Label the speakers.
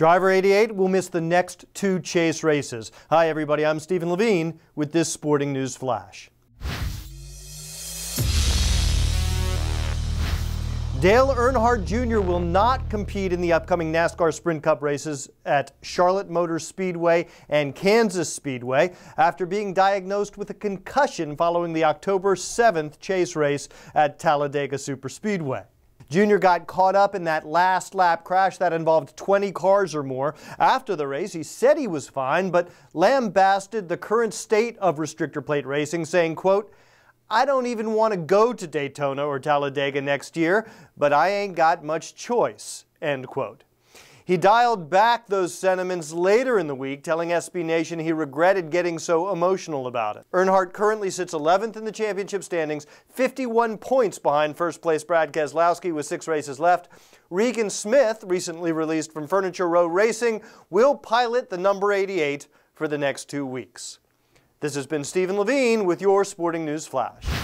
Speaker 1: Driver 88 will miss the next two chase races. Hi, everybody. I'm Stephen Levine with this Sporting News Flash. Dale Earnhardt Jr. will not compete in the upcoming NASCAR Sprint Cup races at Charlotte Motor Speedway and Kansas Speedway after being diagnosed with a concussion following the October 7th chase race at Talladega Superspeedway. Junior got caught up in that last lap crash that involved 20 cars or more. After the race, he said he was fine, but lambasted the current state of restrictor plate racing, saying, quote, I don't even want to go to Daytona or Talladega next year, but I ain't got much choice, end quote. He dialed back those sentiments later in the week, telling SB Nation he regretted getting so emotional about it. Earnhardt currently sits 11th in the championship standings, 51 points behind first place Brad Keselowski with six races left. Regan Smith, recently released from Furniture Row Racing, will pilot the number 88 for the next two weeks. This has been Stephen Levine with your Sporting News Flash.